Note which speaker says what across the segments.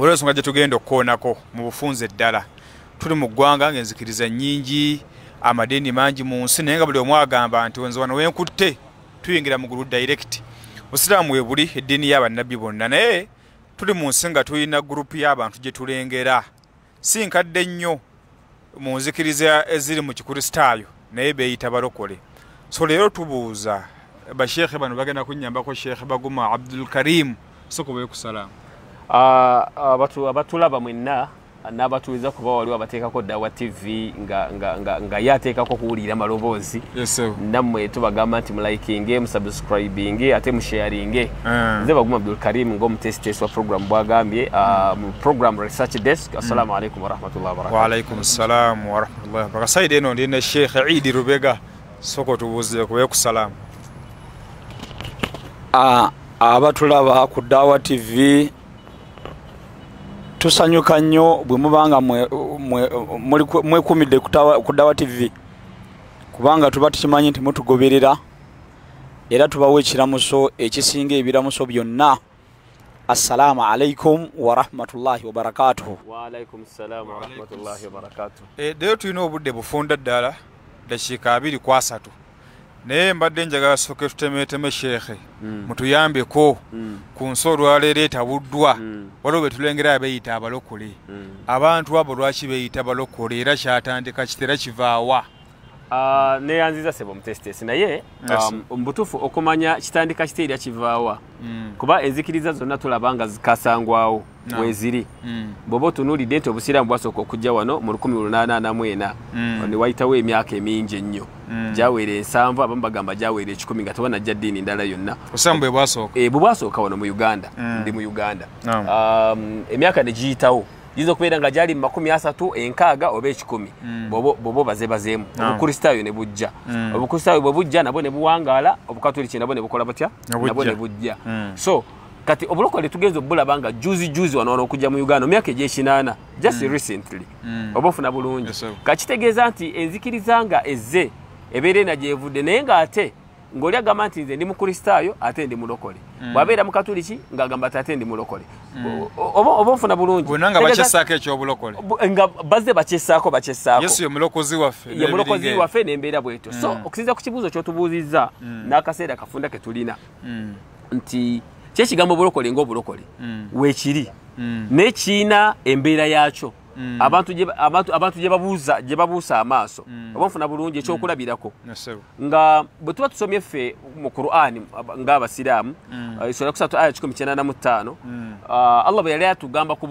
Speaker 1: olwensonga gye tugenda okukoonako mu bufunze eddala tuli mu ggwanga ngaenzikiriza nyingi amadeni mangi mu nsi naye nga buli omu agamba nti wenze wano wenkutte tuyingira mu gurup direct busiraamu we buli eddiini y'abannabbi bonna naye tuli mu nsi nga tulina gurupu y'abantu gye tulengera si nkadde nnyo mu nzikiriza eziri mu kikristaayo naye beeyita balokole so leero tubuuza bashekhe bano bagenda kunyambako shekhe baguma abdulkarimu sokubekusalaamu
Speaker 2: abatu ah, ah, abatulaba ah, mwenna n'abatuweza kuba waliwo abateekako dawa tv nga ye ateekako okuwulira amaloboozi nammwe tubagamba nti mulikinge musubscribing ate musharinge eh. ze baguma abdulkarim ngaomutesitesi wa program bwagambye mu program research desk assalamu alaikum warahmatullahi
Speaker 1: wabarakatuwalaikum salam warahmatullahi wabaraka saidi eno ndi ne sheikh idi rubega soka otubuuzire kubeye ku salaamu
Speaker 3: abatulaba ku dawa tv tusanyuka nnyo bwe mubanga mwekumidde kudawa tv kubanga tuba tukimanyi nti mutugoberera era tubawo ekiramuso ekisinga ebiramuso byonna assalamu alaikum warahmatullahi wabarakatuhu
Speaker 1: leero eh, tulina obudde bufunda ddala dakiika 2 kw 3 naye mbadde njagala soka ekitemeeteme sheekhe hmm. mutuyambeko hmm. ku nsi olwaleero etabuddwa hmm. waliwo betulengera beyita abalokole abantu abo lwaki beyita abalokole era kyatandika kitera
Speaker 2: kivaawa Ah, neyanziza sebo mutesitesi naye um, mubutuufu okumanya kitandika kita erya kivaawa mm. kuba enzikiriza zonna tulaba nga zikasangwawo weziri mm. bwoba otunuulidde nti obusiraamu bwasooka okujja wano mu 1804 mm. newayitawo emyaka emingi ennyo gyaweera ensanvu abamu bagamba gyaweera ekikumi nga tobana jja ddiini ndala yonna eh, bwe bwasooka wano mu uganda ndi mu uganda um, emyaka negiyitawo yizo kubera ngajali 30 enkaga obe 10 mm. bobo baze bazemu obukristayo ne bujja mm. obukristayo bo bujja nabone buwangala obukatoliki nabone bukola batya nabone bujja mm. so kati obuloko le tugezo bula banga juzi juzi wanono kuja mu Uganda myaka je 28 just recently obofu na bulungi kachitegeza anti enzikirizanga eze ebere na jevude nenga ate ngaoli agamba nti nze ndi mukristaayo ate ndi mulokole mm. bwabeera mukatuli ki ngaagamba ti ate ndi mulokole mm. oba onfuna bulunginga bazze bakyesaako bakyesaakoye mulokozi waffe nembeera bwetyo so mm. okusinza ku kibuuzo kyotubuuzizza n'akaseera kafunda ke tulina nti kyekigambo obulokole ngaobulokole weekiri naye kiina embeera yaakyo abantu je abantu abantu gye babuuza gye babuusa amaaso oba nfuna bulungi ekyokulabirako nga butuba tusomye fe mu Qur'an qur'ani ng'abasiraamu esura kusatu aya 185 allah bwe yali atugamba ku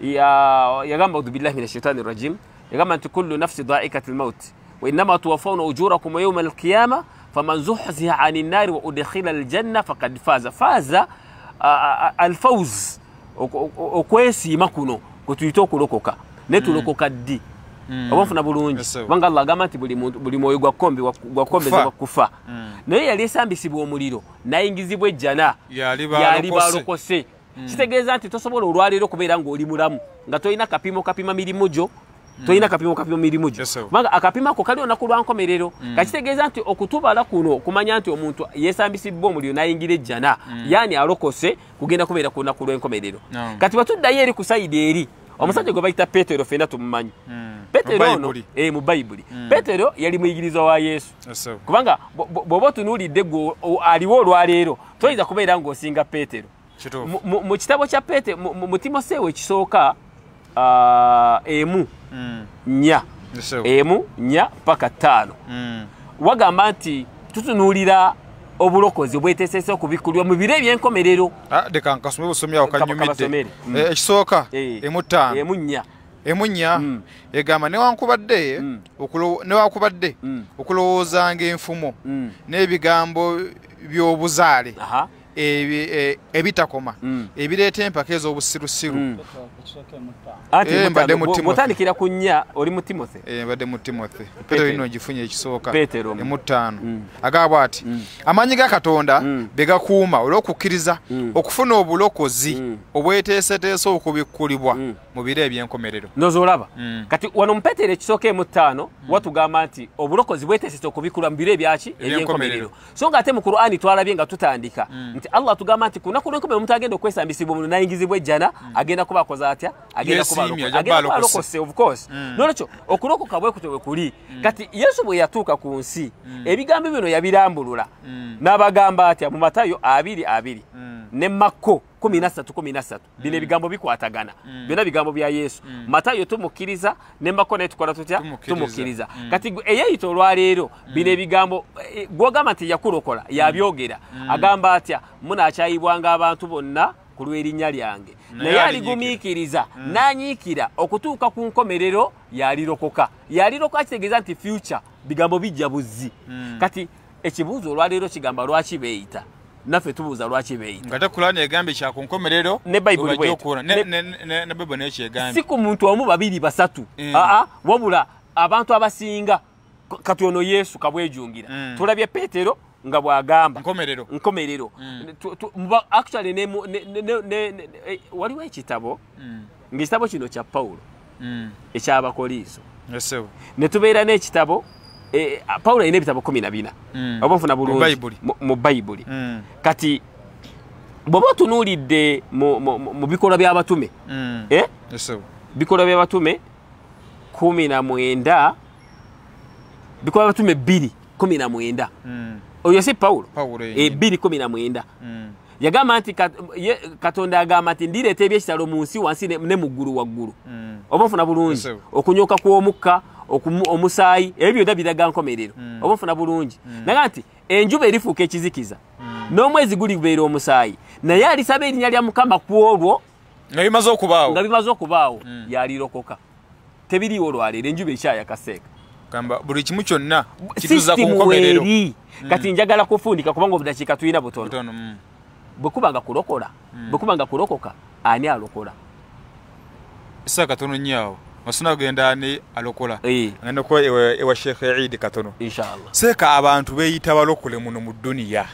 Speaker 2: ya ya gamba udubillahi min shaitani rajim ya gamba kullu nafsi dha'ikati almaut wa inma tuwafauna ujurakum yauma alqiyama faman zuhziha ani nar wa udkhila aljanna faqad faza faza alfawz okwesiima kuno kutuyita okulokoka naye mm. tulokoka ddi mm. oba nfuna bulungi kubanga allah agamba nti buli mwoyo gwakukombezebwa kufa mm. naye yali esambisibwa omuliro nayingizibwa ejjana yali balokose kitegeeza nti tosobola olwaleero okubeera ngaoli mulamu nga tolina kapimo kapima mirimu gyo Hmm. tolina kapimo kapimo mirimu gyo kubanga akapimo ako kali onaku lwankomerero ngakitegeeza hmm. nti okutubala kuno okumanya nti omuntu yeesambisibwa omuliro n'ayingira ejjana hmm. yaani alokose kugenda kubeera ku lunaku lw'enkomerero kati batuddayo eri ku sayidi eri omusajja gwe bayita petero fena tumumanyi petero ono eh, mu bayibuli petero yali muyigiriza wa yesu kubanga bw'oba otunuulidde gwe aliwo olwaleero toyinza kubeera ng'osinga petero mu kitabo kya petero mu timoseewo ekisooka emu nnya emu nnya paka ttaano wagamba nti tutunuulira obulokozi obweteseesa okubikulirwa mu biro ebyenkomerero leka nkasome busomi awo kanyumidde
Speaker 1: ekisooka emu ttaano emu nnya emunya egamba newankubadde mm. newankubadde mm. okulowoozanga enfumo mm. n'ebigambo by'obuzaale E, ebitakoma mm. ebireeta empaka ez'obusirusiru mm. eh, mbadde mutimotandikira ku nnya oli mu timothe eh, mbadde mu timothe petero ino ogifunye ekisooka emu ttaano mm. agaabw ati amaanyi ga katonda be gakuuma olw'okukkiriza okufuna obulokozi obweteeseteese
Speaker 2: okubikkulibwa mu biro ebyenkomerero ndoozi olaba kati wano mupetero ekisooka emu ttaano watugamba nti obulokozi bweteeseta okubikkulwa mu biro ebyaki ebyenkomerero so nga ate mu kurwani twalabye nga tutandika nti allah atugamba nti ku lunaku lwenkumi omuntu agenda okwesambisibwa omuntu nayingizibwa ejjana hmm. agenda kubakoza atya agendaagendaubalokose ofcourse hmm. nolwekyo okulokoka bwekutyo wekuli hmm. kati yesu bwe yatuuka ku nsi ebigambo bino yabirambulula n'abagamba atya mu matayo abiri abiri ne makko kumi na satu kumi na satu mm. bino bigambo bikwatagana mm. byona bigambo bya yesu mm. matayo tumukiriza ne makonayo tukola tutya tumukiriza mm. kati eyeyita olwaleero mm. bino ebigambo e, gwogamba nti yakulokola mm. yabyogera mm. agamba atya munakyayibwanga abantu bonna ku lw'erinnya lyange naye aligumiikiriza mm. nanyiikira okutuuka ku nkomerero yalirokoka yalirokoka kitegeeza nti future bigambo bijja buzzi mm. kati ekibuuzo olwaleero kigamba lwaki beeyita naffe tubuuza lwaki beeyita ngate kulaani egambye kyakunkomerero ne bayibuli si ku muntu omu babiri basatu mm. aa ah, ah, wabula abantu abasinga kati ono yesu kabwejungira mm. tulabye peetero nga bwagamba nkomerero actually waliwo ekitabo mm. ngaekitabo kino kya pawulo ekyabakoliiso ne tubeera n'ekitabo Eh, eh, paulo alina ebitabo kumi nabina mm. oba nfuna bulungi mu bayibuli mm. kati bwoba otunuulidde mu bikolwa byabatume mm. eh? bikolwa byabatume kumi na mwenda bikolwa byabatume biri kumi na mwenda oyo si pawulo ebiri kumi na mwenda yagamba nti katonda agamba nti ndireeta ebyekitalo mu nsi wansi ne muggulu waggulu oba nfuna bulungi okunyoka kw'omukka omusaayi ebyo byonna biraga nkomerero hmm. oba nfuna bulungi hmm. naye nti enjuba erifuuka ekizikiza hmm. n'omwezi gulibeera omusaayi naye alisaba erinnya lya mukama ku olwo nga bimaze okubaawo yalirokoka tebiriiwo olwaleero enjuba ekyayakaseeka buli kimu kyonna kitusakumukomereroeri kati njagala kufundika kubanga obudakiika tulina butono bwekubanga kulokola bwekubanga kulokoka ani alokola
Speaker 1: esaakatono nyoawo masuna agenda ne alokola agenda kuba ewa, ewa sheikhe idi katono seeka abantu beyita balokole muno mu duniya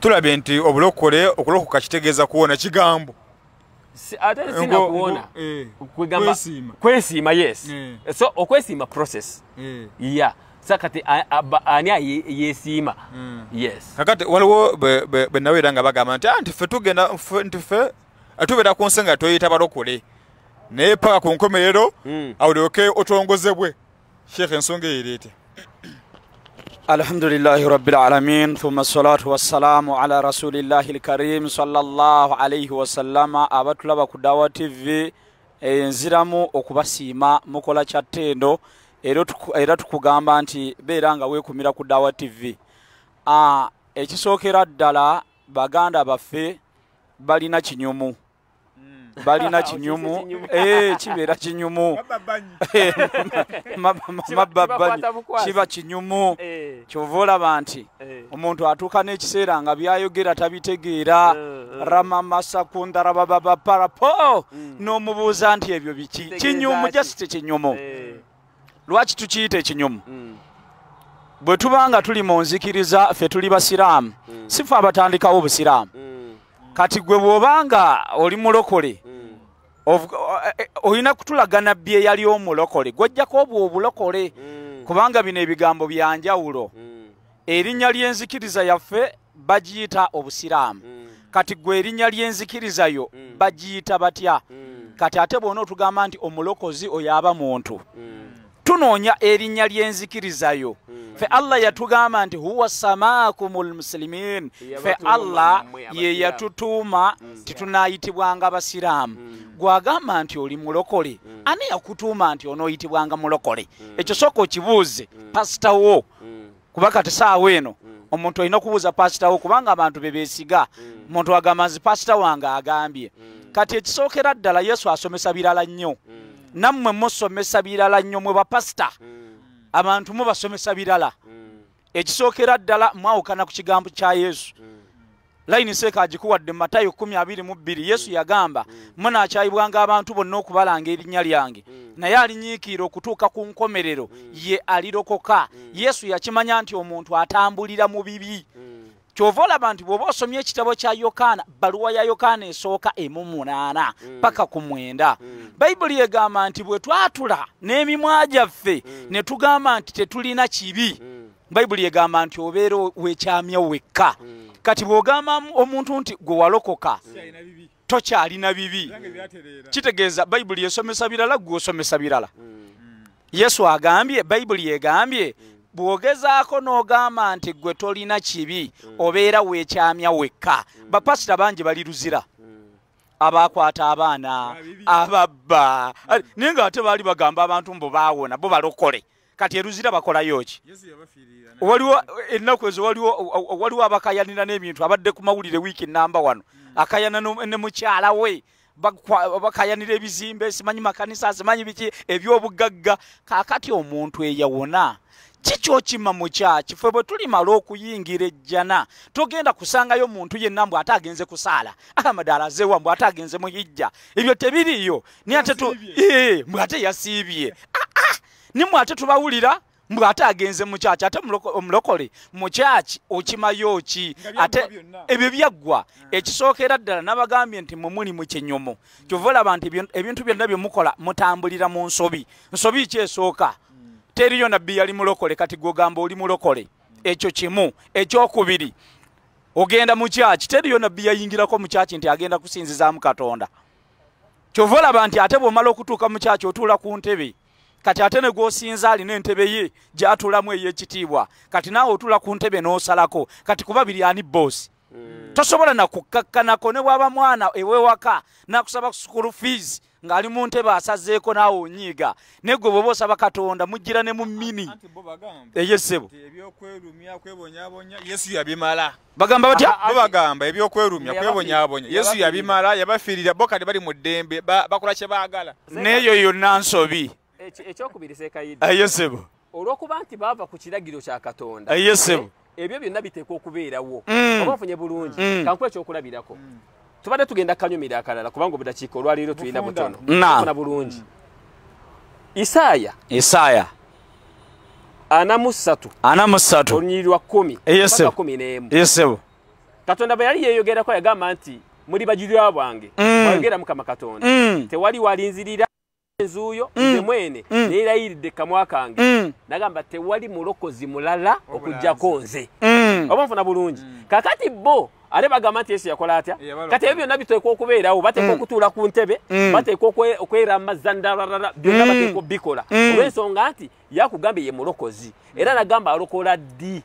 Speaker 1: tulabe nti obulokole okulokoka kitegeeza kuwona kigambo
Speaker 2: ate singa kuwona eh, kwesiima kwesiima yes mm. so okwesiima process mm. ya yeah. sakati ani yesiima mm. yes kakati waliwo bwenaweranga bagamba
Speaker 1: nti ah, ntife tugenda nti fe atubeera ku nsi nga tweyita balokole naye paka ku nkomerero hmm. awulioke otongozebwe sheikh ensonga eyo ereetya
Speaker 3: alhamdulilah rabilalamin thumma salatu wassalamu ala rasulillahi lkarim salllah alaihi wasalama abatulaba ku dawa tv enziramu eh, okubasiima mukola kyattendo era tukugamba nti beera nga weekumira ku dawa tv ah, ekisookera ddala baganda baffe balina kinyumu balina kinyumu kibeera kinyumu mababbani kiba kinyumu kyova olaba nti omuntu atuuka n'ekiseera nga byayogera tabitegeera ramamasakundarabababaparapo n'omubuuza nti ebyo biki kinyumu just kinyumu lwaki tukiyita ekinyumu bwe tubanga tuli mu nzikiriza ffe tuli basiraamu sife abatandikawo obusiraamu kati gwe bw'obanga oli mulokole mm. eh, eh, olina kutulagana bye yali omulokole gwojjako obwo obulokole mm. kubanga bino ebigambo byanjawulo mm. erinnya ly'enzikiriza yaffe bagiyita obusiraamu kati gwe erinnya ly'enzikirizayo bagiyita batya kati ate bona otugamba nti omulokozi oyo aba muntu tunoonya erinnya ly'enzikiriza yo hmm. fe allah yatugamba nti huwa samaakumul musilimin fe allah ye yatutuuma hmm. titunaayitibwanga basiraamu hmm. gwagamba nti oli mulokole ani yakutuuma nti onooyitibwanga mulokole ekyo sooka okibuuze pasita wo kuba kati saawa eno omuntu olina okubuuza pasita wo kubanga abantu be beesiga omuntu agamba nzi pasita wange agambye kati ekisookera ddala yesu asomesa birala nnyo nammwe musomesa birala nnyo mwe bapasita mm. abantu mubasomesa birala mm. ekisookera ddala mwawukana ku kigambo kya yesu mm. layini seeka agikuwadde mu matayo 12 yesu yagamba munakyayibwanga abantu bonna okubalanga erinnya lyange naye alinyiikiira okutuuka ku nkomerero ye alirokoka yesu yakimanya nti omuntu atambulira mu bibi kyova olaba nti bwoba osomye ekitabo kya yokaana baluwa ya yokaana esooka emu munaana mm. paka ku mwenda mm. bayibuli egamba nti bwe twatula n'emimwa gyaffe mm. ne tugamba nti tetulina kibi mm. bayibuli egamba nti obeera wekyamya wekka mm. kati bw'ogamba omuntu nti gwe walokoka mm. tokyalina bibi mm. kitegeeza bayibuli esomesa birala gwe osomesa birala mm. yesu agambye bayibuli egambye mm. bwogezaako n'ogamba nti gwe tolina kibi mm. obeera weekyamya wekka mm. bapasita bangi bali luzira mm. abakwata abaana ababba naye nga ate baali bagamba abantu mbu baawona bo balokole kati eruzira bakolayo ki waliwo ennaku ezo waliwo abakayanira n'ebintu abadde ku mawulire wiiki namba wano akayana ne mukyala we bakayanira ebizimbe simanyi makanisa simanyi biki ebyobugagga kaakati omuntu eyawona kikyokima mukya kife bwe tulimala okuyingira ejjana togenda kusangayo muntu yenna mbw ate agenze kusaala amadala zewa mbw ate eh, eh, ah, ah, agenze muhijja ebyo tebiriyo nate mbw ate yasiibye aa nimwe ate tubawulira mbw ate agenze mukyaki ate omulokole mukyaki okimayo ki ate ebyo byaggwa ekisookera ddala nabagambye nti mumuli mu kinyomo kyova olaba nti ebintu byonna byemukola mutambulira mu nsobi nsobi ki esooka teriyo nabbiya ali mulokole kati gogamba oli mulokole ekyo kimu ekyokubiri ogenda mu kyaki teriyo nabbiya yingirako mu kyaki nti agenda kusinzizaamu katonda kyovaolaba nti ate bwomala okutuuka mu kyaki otuula ku ntebe kati ate ne gw'osinza alina entebe ye gyatuulamu ey'ekitiibwa kati naawe otuula ku ntebe n'osalako kati kuba biri ani boosi hmm. tosobola nakukakkanako ne bwaba mwana ewewaka nakusaba sukulu fiizi ngali mu ntebe asazeeko naawe onyiiga negwe bwoba osaba katonda mugira ne mu mini eyesebo
Speaker 1: bagamba batya babagamba ebyokwerumya kwebonyabonya yesu yabimala yabafiirira bo kadi bali mu ddembe
Speaker 2: bakola kye baagala neeyo
Speaker 3: yonna nsobi
Speaker 2: yesebo olwokuba nti baava ku kiragiro kya katonda yesebo ebyo byonna biteeka okubeerawo mm. obafunye bulungi mm. kankuba ekyokulabirako mm. tubadde tugenda kanyumira akalala kubanga obudakiika olwaleero tulina butono na bulungi isaaya isaaya anamusatu anamusatu olunyiri lwa kumi eh, yesebo kumi n'emu yesebo katonda bwe yali yeeyogerako yagamba nti muli bajulirwa bwange mwayogera mm. mukama katonda mm. tewali walinzirira enzuuyo mm. nze mwene neerayiridde kamwa kange nagamba tewali mulokozi mulala okugjako nze oba nfuna bulungi kakati bo ate bagamba nti yesu yakola atya kati ebyo byonna biteekwa okubeerawo bateekwa mm. okutuula ku ntebe mm. bateekwa okwera amazandalalala byonna mm. bateekwa obikola olwensonga nti yakugambye ye mulokozi era nagamba alokola ddi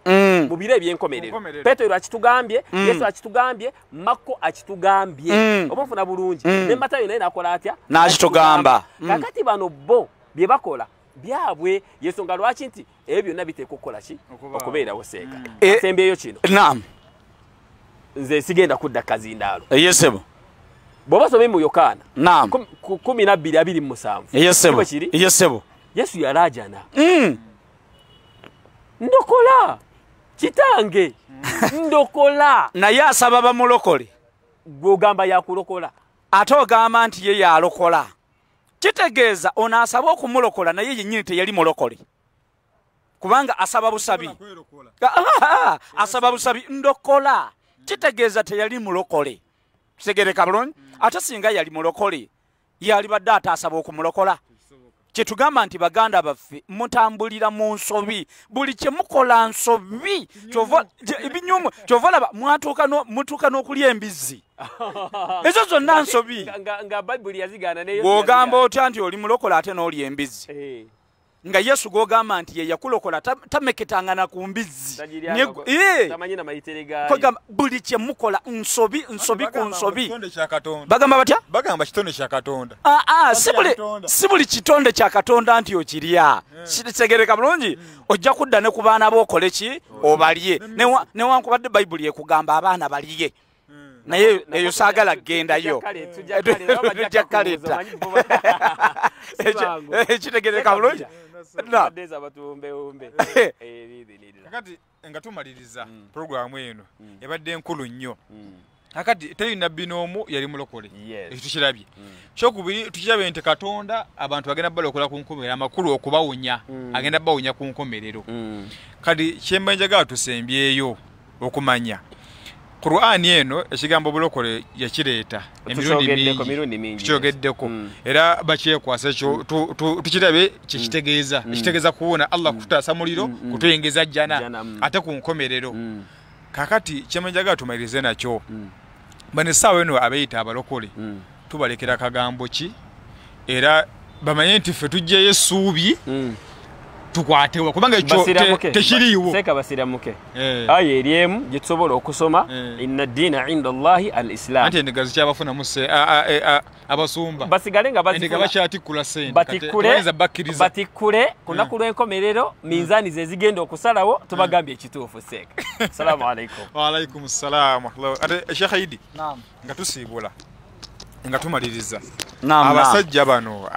Speaker 2: mu biro ebyenkomerero petero akitugambye yesu akitugambye mako akitugambye oba nfuna bulungi ne matayo naye nakola atya
Speaker 3: nakitugamba kakati
Speaker 2: bano bo bye bakola byabwe yensonga lwaki nti ebyo byonna biteekwa okukolaki okubeerawo seeka
Speaker 3: e- asembyeyo kino
Speaker 2: nze sigenda kudda kazindaalo eyesebo bwoba somi mu yokaana kumi nabiri abiri musanvu kiri eyesebo yesu yalajana
Speaker 3: mm. ndokola kitange ndokola naye asaba bamulokole gwogamba yakulokola ate ogamba nti ye yalokola kitegeeza ono asaba okumulokola naye yenyini teyali mulokole kubanga asaba busabi asaba busabi ndokola kitegeeza teyali mulokole tutegereka bulungi ate singa yali mulokole yalibadde ataasaba okumulokola kyetugamba nti baganda baffe mutambulira mu nsobi buli kyemukola nsobi binyumu kyova laba mutuuka n'okulya embizzi
Speaker 2: ezo zonna nsobi bwogamba
Speaker 3: otya nti oli mulokola ate n'olya embizzi eh. nga yesu gogamba nti yeyakulokola tameketangana ku mbizzi eh! buli kyemukola nsobi nsobi ku nsobi bagamba batyabagamba kitonde kya katonda si buli kitonde kya katonda nti okirya kitegereka eh. bulungi hmm. ojja kudda ne ku baana bookole ki hmm. obalye hmm. newankubadde bayibuli ekugamba abaana balye naye eyo saagala kgendayo
Speaker 2: tujja kaleta ekitegere kabulungi
Speaker 1: kakati nga tumaliriza mm. puroguramu eno mm. ebadde enkulu nnyo mm. kakati teyina bina omu yali mulokole ekyo tukirabye kyokubiri tukirabye nti katonda abantu bagenda bala okola ku nkomerero amakulu okubawunya agenda bawunya ku nkomerero kati kyembanjagala tusembyeyo okumanya kurwani eno ekigambo bulokole yakireeta emirundi mingi kyogeddeko mm. era bakyekwasa ekyo mm. tukirabe kyekitegeeza mm. ekitegeeza kuwona allah kututaasa muliro kutuyengeza jjana ate ku nkomerero kakati kyemanjagala tumalirize nakyo bane essaawa eno abeeyita abalokole tubalekera kagambo ki era bamanye nti ffe tugjeyo essuubi
Speaker 2: tukwatewa kubanga ekyo tekiriiwo seeka basiramuke eh. aya eri emu gyetusobola okusoma eh. inna ddiina inda allahi al islam anti endigazi kyabafunamu e, abasumba basigale nga bakyatikkula
Speaker 1: sentebatikkule
Speaker 2: ku nnaku eh. lw'enkomerero minzaani ze zigenda okusalawo tubagambye ekituufu seeka assalamu alaikum waalaikum
Speaker 1: ssalam ate sheikh aidi nga tusiibula nga tumaliriza abasajja bano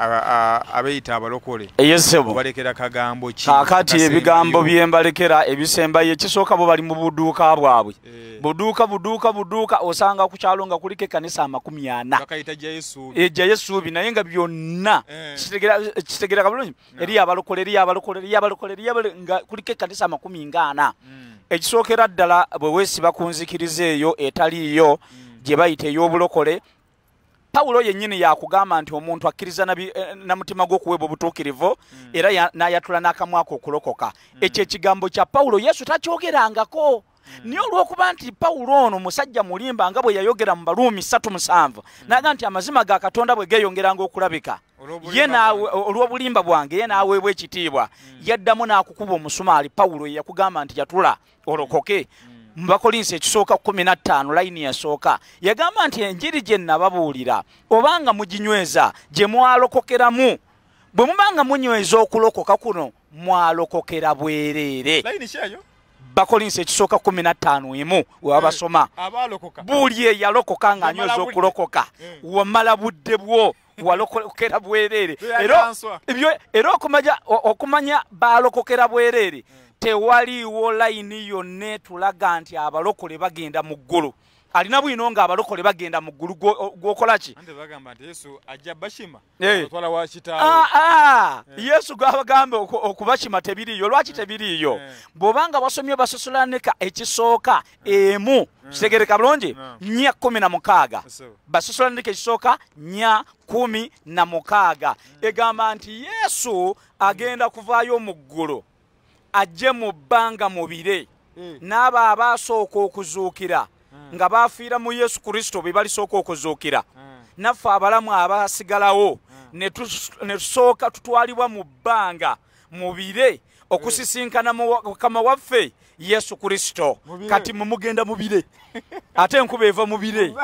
Speaker 1: abeeyita abalokole yesebobalekera kagambo kakati ebigambo
Speaker 3: byembalekera ebisembayo ekisooka bo bali mu buduuka bwabwe eh. buduuka buduuka buduuka osanga ku kyalo nga kuliko ekanisa amakumi ana ejjayo essuubi eh, naye nga byonna eh. kitegereka bulungi eriyo abalokole eriyo abalokole eriyo abalokole eriyo nga kuliko ekanisa amakumi ngaana hmm. ekisookera ddala bwe weesiba ku nzikiriza eyo etaliiyo hmm. gye bayita ey'obulokole paulo yennyini yakugamba nti omuntu akkiriza namutima eh, gw'okuweebwa obutuukirivu mm. era n'ayatula n'akamwaka okulokoka mm. ekyo ekigambo kya pawulo yesu takyogerangako mm. naye olw'okuba nti pawulo ono musajja mulimba nga bwe yayogera mu baluumi 37 naga nti amazima ga katonda bwe geeyongeranga okulabika olw'obulimba bwange ye naaweebwa ekitiibwa yaddamu n'akukuba omusumaali pawulo yeyakugamba nti yatula olokoke mbakolinse kisoka 15 line ya soka yagamba nti enjiri gye nababuulira obanga muginyweza gye mwalokokera mu bwe mubanga munyweza okulokoka kuno mwalokokera bwereere bakolinsi ekisooka 15 emu webabasoma
Speaker 1: eh, buli
Speaker 3: eyalokoka nga anyweza okulokoka eh. wamala budde bwo walokokera bwerere era okumaja okumanya balokokera bwerere mm. tewaliwo layini yonna etulaga nti abalokole bagenda mu ggulu alina bwino ng'abalokole bagenda mu ggulu gwokolaki yesu ah, ah. eh. gwabagambe okubakima tebiriiyo lwaki eh. tebiriiyo eh. bwobanga basomye basosolaneka ekisooka emu kitegereka bulungi nya kumi na mukaaga basosolaneka ekisooka nya kumi na mukaaga egamba nti yesu agenda kuvaayo mu ggulu ajje mu bbanga mubire n'abo abaasooka okuzuukira Mm. nga bafiira mu yesu kristo be balisooka okuzuukira mm. naffe abalamu abasigalawo mm. ne tusooka tutwalibwa mu bbanga mu bire okusisinkana mukama waffe yesu kristo kati mumugenda mu bire ate enkuba eva mu bire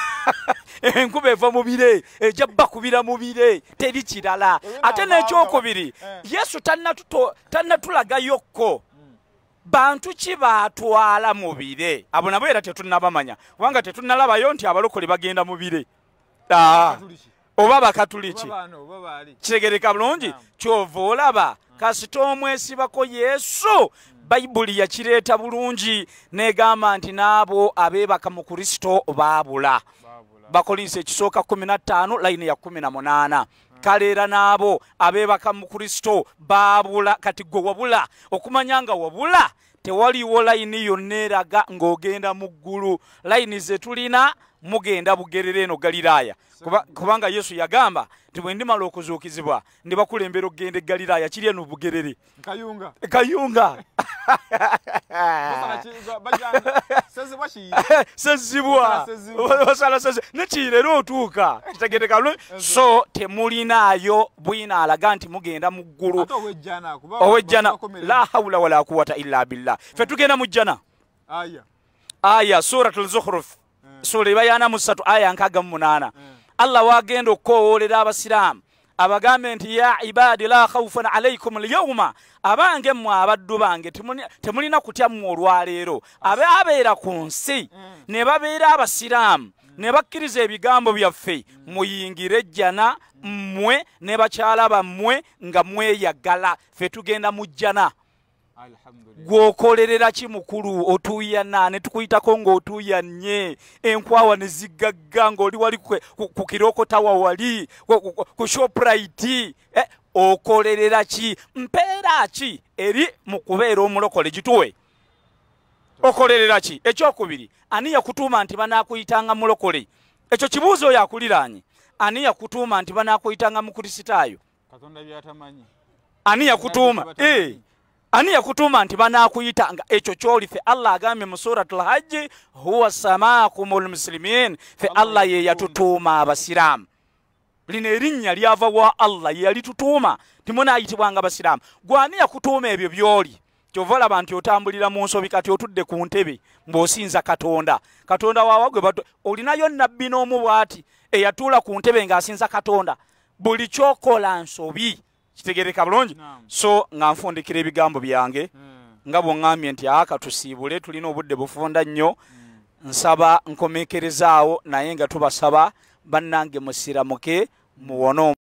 Speaker 3: enkuba eva mu bire ejabba kubira mu bire teri kirala ate n'ekyokubiri eh. yesu tannatulagayokko tanna bantu kibaatwala mu bire abo nabo era tetunnabamanya kubanga tetunnalabayo nti abalokole bagenda mu bire oba bakatuliki kitegereka bulungi kyova olaba kasita omwesibako yesu bayibuli yakireeta bulungi negamba nti n'abo abeebaka mu kristo baabula bakolinsa ekisooka 15 layini ya 18 kaleera n'abo abeebaka mu kristo baabula kati gwe wabula okumanya nga wabula tewaliwo layini yonna eraga ng'ogenda mu ggulu layini ze tulina mugenda bugerera eno galiraaya kubanga yesu yagamba nti bwe ndimala okuzuukizibwa ndibakulembera okugenda e galiraaya kiri eno bugerere kayunga sezibwa osala nekiyirera otuuka kitegendeka so temulinaayo bwina alaga nti mugenda mu ggulu owejjana la haula wala kuwata illa billah fe tugenda mu jjana aya suratu lzukhruf eh. sura ibayana musatu aya nkaga mu munaana eh. allah wagenda okukowolera abasiraamu abagambe nti ya ibaadi la khaufan alaikum lyauma abange mmwe abaddu bange temulina kutya mmwe olwaleero abe abeera ku nsi mm. ne babeera abasiraamu ne bakkiriza ebigambo byaffe muyingire jjana mmwe ne bakyala bammwe nga mweyagala fe tugenda mu jjana gw'okolerera ki mukulu otuuya na ne tukuyitako ng'otuuya nnye enkwawa ne ziggagga ng'oli wali ku kirokotawa wali ku shopriti eh, okolerera ki mpeera ki eri mu kubeera omulokole gituwe okolerera ki ekyokubiri ani yakutuuma nti banaakuyitanga mulokole ekyo kibuuzo oyo akuliraanye ani yakutuuma nti banaakuyitanga mukristaayo ani yakutuuma ee eh. ani yakutuma nti banakuyitanga ekyo kyoli fe allah agambye mu suratul hajji huwa samaakum lmusilimin fe allah ye yatutuuma abasiraamu lino erinnya lyava wa allah yeyalitutuuma timunayitibwanga basiraamu gwani yakutuuma ebyo byoli kyova laba nti otambulira mu nsobi kati otudde ku ntebe ng'osinza katonda katonda wawagwe olinayo nabbi n'omu bwati eyatuula ku ntebe ng'asinza katonda buli kyokola nsobi kitegereka bulungi so nga nfundikira ebigambo byange hmm. nga bweŋŋambye nti aka tusiibule tulina obudde bufunda nnyo hmm. nsaba nkomekerezaawo naye nga tubasaba bannange musiramuke
Speaker 1: muwone